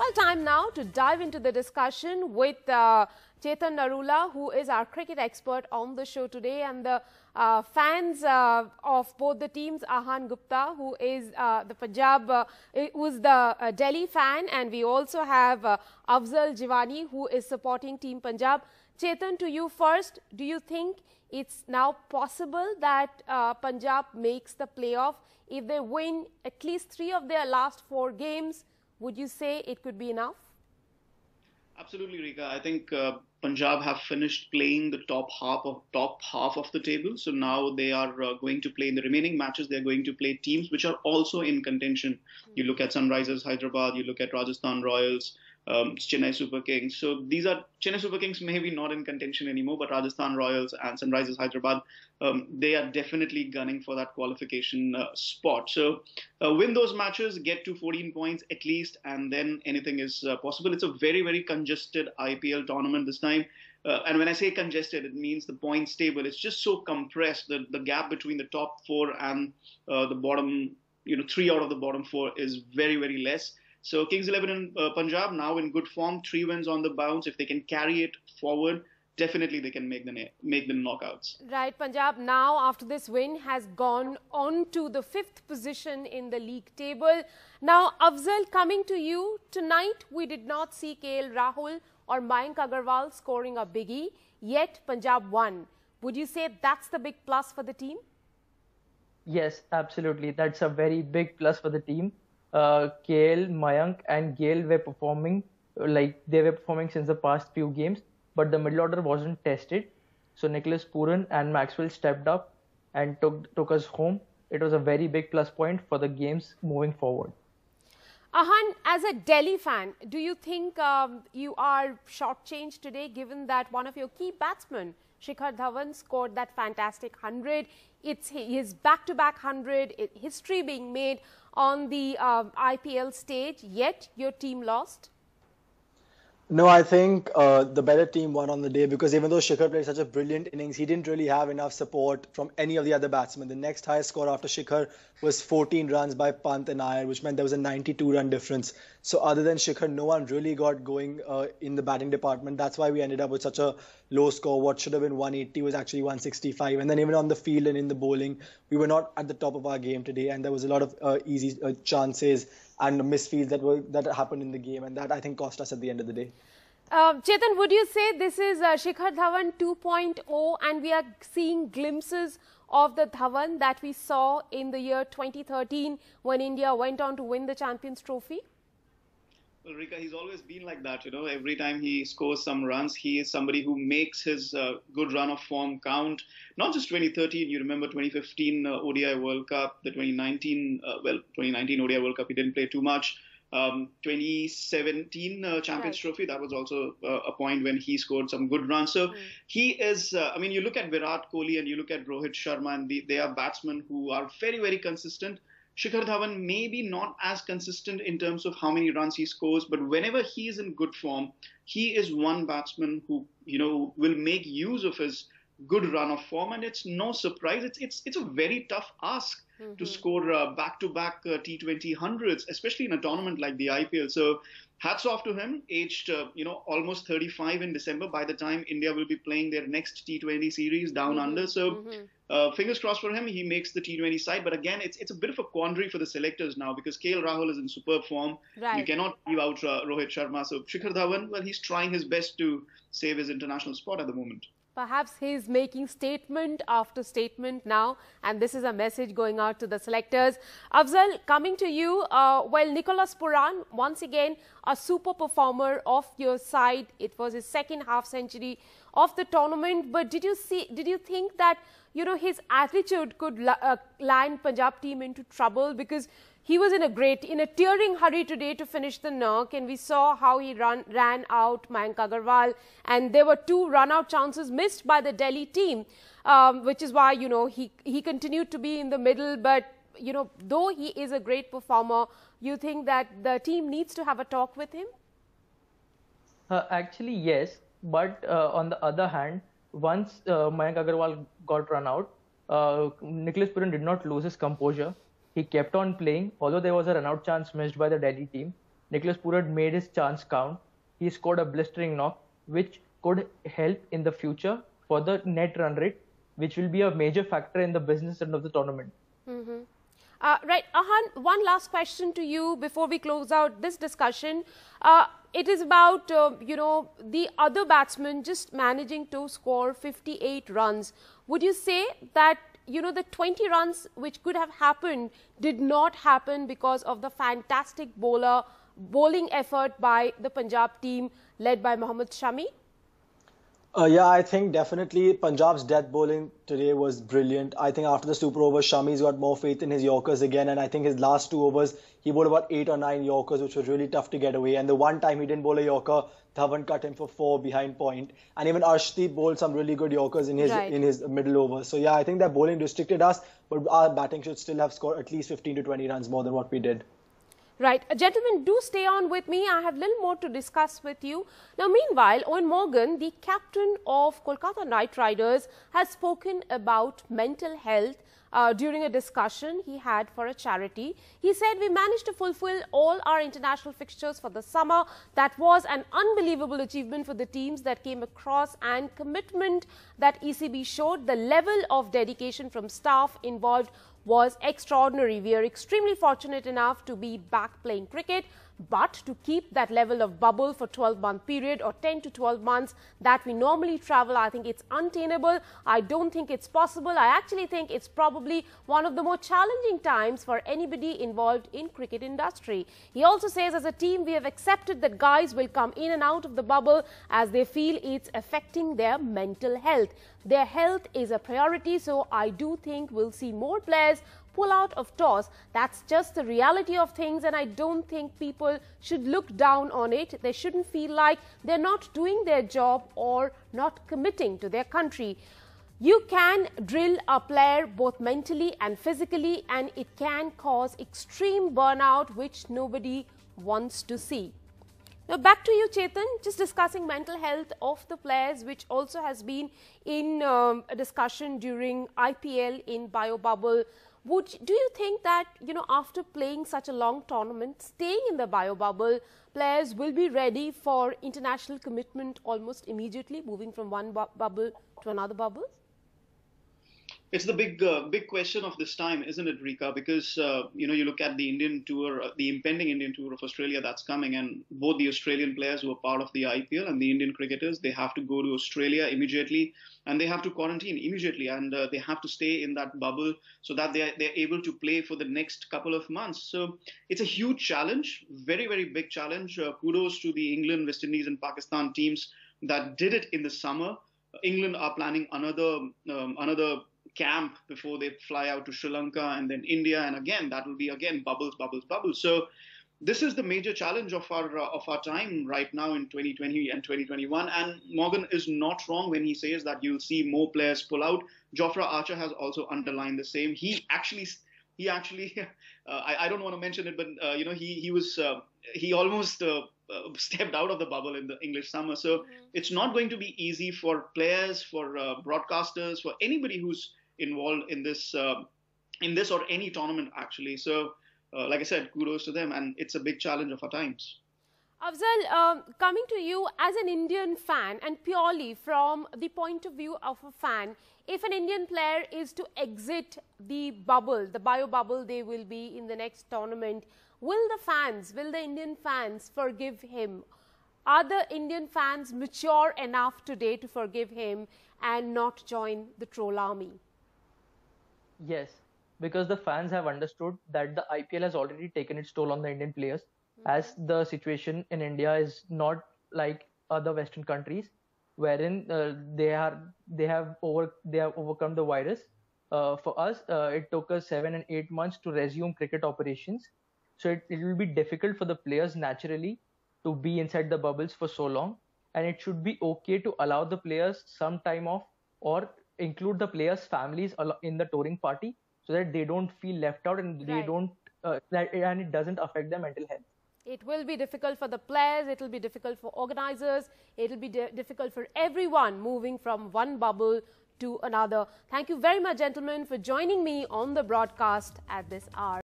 Well, time now to dive into the discussion with uh, Chetan Narula, who is our cricket expert on the show today, and the uh, fans uh, of both the teams, Ahan Gupta, who is uh, the Punjab, uh, eh, who's the uh, Delhi fan, and we also have uh, Afzal Jivani, who is supporting Team Punjab. Chetan, to you first, do you think it's now possible that Punjab makes the playoff if they win at least three of their last four games? Would you say it could be enough? Absolutely, Rika. I think uh, Punjab have finished playing the top half of top half of the table. So now they are uh, going to play in the remaining matches. They are going to play teams which are also in contention. Mm-hmm. You look at Sunrisers Hyderabad. You look at Rajasthan Royals um, Chennai Super Kings. So these are Chennai Super Kings maybe not in contention anymore, but Rajasthan Royals and Sunrisers Hyderabad, um, they are definitely gunning for that qualification uh, spot. So uh, win those matches, get to 14 points at least, and then anything is uh, possible. It's a very very congested IPL tournament this time. Uh, and when I say congested, it means the points table. It's just so compressed. that the gap between the top four and uh, the bottom, you know, three out of the bottom four is very, very less. So Kings 11 in uh, Punjab now in good form, three wins on the bounce. If they can carry it forward, definitely they can make the make the knockouts. Right, Punjab now after this win has gone on to the fifth position in the league table. Now, Afzal, coming to you tonight, we did not see KL Rahul or Mayank Agarwal scoring a biggie. Yet Punjab won. Would you say that's the big plus for the team? Yes, absolutely. That's a very big plus for the team uh, KL, Mayank, and Gail were performing like they were performing since the past few games, but the middle order wasn't tested. So Nicholas Puran and Maxwell stepped up and took took us home. It was a very big plus point for the games moving forward. Ahan, as a Delhi fan, do you think um, you are shortchanged today given that one of your key batsmen Shikhar Dhawan scored that fantastic 100. It's his back-to-back -back 100, history being made on the uh, IPL stage, yet your team lost? No, I think uh, the better team won on the day because even though Shikhar played such a brilliant innings, he didn't really have enough support from any of the other batsmen. The next highest score after Shikhar was 14 runs by Pant and Iyer, which meant there was a 92 run difference. So, other than Shikhar, no one really got going uh, in the batting department. That's why we ended up with such a low score. What should have been 180 was actually 165. And then, even on the field and in the bowling, we were not at the top of our game today, and there was a lot of uh, easy uh, chances and misfields that were that happened in the game, and that I think cost us at the end of the day. Uh, Chetan, would you say this is uh, Shikhar Dhawan 2.0 and we are seeing glimpses of the Dhawan that we saw in the year 2013 when India went on to win the Champions Trophy? Ulrika, he's always been like that. You know, every time he scores some runs, he is somebody who makes his uh, good run of form count. Not just 2013. You remember 2015 uh, ODI World Cup, the 2019 uh, well 2019 ODI World Cup. He didn't play too much. Um, 2017 uh, Champions right. Trophy. That was also uh, a point when he scored some good runs. So mm. he is. Uh, I mean, you look at Virat Kohli and you look at Rohit Sharma, and the, they are batsmen who are very, very consistent. Shikhar Dhawan may be not as consistent in terms of how many runs he scores, but whenever he is in good form, he is one batsman who you know will make use of his good run of form, and it's no surprise. It's it's it's a very tough ask mm-hmm. to score uh, back-to-back uh, T20 hundreds, especially in a tournament like the IPL. So hats off to him. Aged uh, you know almost 35 in December. By the time India will be playing their next T20 series down mm-hmm. under, so. Mm-hmm. fingers crossed for him. He makes the T20 side, but again, it's it's a bit of a quandary for the selectors now because KL Rahul is in superb form. Right. You cannot leave out Rohit Sharma. So Shikhar Dhawan, well, he's trying his best to save his international spot at the moment. Perhaps he is making statement after statement now, and this is a message going out to the selectors. Afzal, coming to you, uh, well, Nicolas Puran, once again, a super performer of your side. It was his second half century of the tournament, but did you see? Did you think that you know his attitude could uh, land Punjab team into trouble because he was in a great, in a tearing hurry today to finish the knock and we saw how he run, ran out Mayank Agarwal and there were two run out chances missed by the Delhi team, um, which is why, you know, he, he continued to be in the middle, but you know, though he is a great performer, you think that the team needs to have a talk with him? Uh, actually, yes. But uh, on the other hand, once uh, Mayank Agarwal got run out, uh, Nicholas Purin did not lose his composure. He kept on playing, although there was a run-out chance missed by the Delhi team. Nicholas Purad made his chance count. He scored a blistering knock, which could help in the future for the net run rate, which will be a major factor in the business end of the tournament. Mm -hmm. uh, right, Ahan, one last question to you before we close out this discussion. Uh, it is about, uh, you know, the other batsmen just managing to score 58 runs. Would you say that you know, the 20 runs which could have happened did not happen because of the fantastic bowler bowling effort by the Punjab team led by Mohammad Shami. Uh, yeah, I think definitely Punjab's death bowling today was brilliant. I think after the super overs, Shami's got more faith in his Yorkers again, and I think his last two overs he bowled about eight or nine Yorkers, which was really tough to get away. And the one time he didn't bowl a Yorker, Dhawan cut him for four behind point, and even Arshdeep bowled some really good Yorkers in his right. in his middle over. So yeah, I think that bowling restricted us, but our batting should still have scored at least 15 to 20 runs more than what we did. Right, uh, gentlemen, do stay on with me. I have little more to discuss with you. Now, meanwhile, Owen Morgan, the captain of Kolkata Knight Riders, has spoken about mental health uh, during a discussion he had for a charity. He said, we managed to fulfill all our international fixtures for the summer. That was an unbelievable achievement for the teams that came across and commitment that ECB showed. The level of dedication from staff involved was extraordinary. We are extremely fortunate enough to be back playing cricket but to keep that level of bubble for 12-month period or 10 to 12 months that we normally travel, I think it's untenable. I don't think it's possible. I actually think it's probably one of the more challenging times for anybody involved in cricket industry. He also says, as a team, we have accepted that guys will come in and out of the bubble as they feel it's affecting their mental health. Their health is a priority, so I do think we'll see more players pull out of toss. That's just the reality of things, and I don't think people should look down on it. They shouldn't feel like they're not doing their job or not committing to their country. You can drill a player both mentally and physically, and it can cause extreme burnout, which nobody wants to see. Now, back to you, Chetan, just discussing mental health of the players, which also has been in um, discussion during IPL in Bio Bubble would do you think that you know after playing such a long tournament, staying in the bio bubble, players will be ready for international commitment almost immediately, moving from one bu bubble to another bubble? it's the big uh, big question of this time, isn't it, Rika? Because uh, you know you look at the Indian tour, uh, the impending Indian tour of Australia that's coming, and both the Australian players who are part of the IPL and the Indian cricketers, they have to go to Australia immediately, and they have to quarantine immediately, and uh, they have to stay in that bubble so that they are, they're able to play for the next couple of months. So it's a huge challenge, very very big challenge. Uh, kudos to the England, West Indies, and Pakistan teams that did it in the summer. England are planning another um, another camp before they fly out to Sri Lanka and then India, and again that will be again bubbles, bubbles, bubbles. So this is the major challenge of our uh, of our time right now in 2020 and 2021. And Morgan is not wrong when he says that you'll see more players pull out. Jofra Archer has also underlined the same. He actually he actually uh, I, I, don't want to mention it, but uh, you know he he was uh, he almost. Uh, uh, stepped out of the bubble in the English summer, so mm-hmm. it's not going to be easy for players, for broadcasters, for anybody who's involved in this um, in this or any tournament actually. So, uh, like I said, kudos to them, and it's a big challenge of our times. Afzal, um, coming to you as an Indian fan and purely from the point of view of a fan, if an Indian player is to exit the bubble, the bio bubble they will be in the next tournament, will the fans, will the Indian fans forgive him? Are the Indian fans mature enough today to forgive him and not join the troll army? Yes, because the fans have understood that the IPL has already taken its toll on the Indian players, mm-hmm. as the situation in India is not like other Western countries, wherein uh, they are they have over they have overcome the virus. Uh, for us, uh, it took us seven and eight months to resume cricket operations, so it, it will be difficult for the players naturally to be inside the bubbles for so long, and it should be okay to allow the players some time off or include the players' families in the touring party so that they don't feel left out and right. they don't uh, and it doesn't affect their mental health. It will be difficult for the players, it will be difficult for organizers, it will be difficult for everyone moving from one bubble to another. Thank you very much, gentlemen, for joining me on the broadcast at this hour.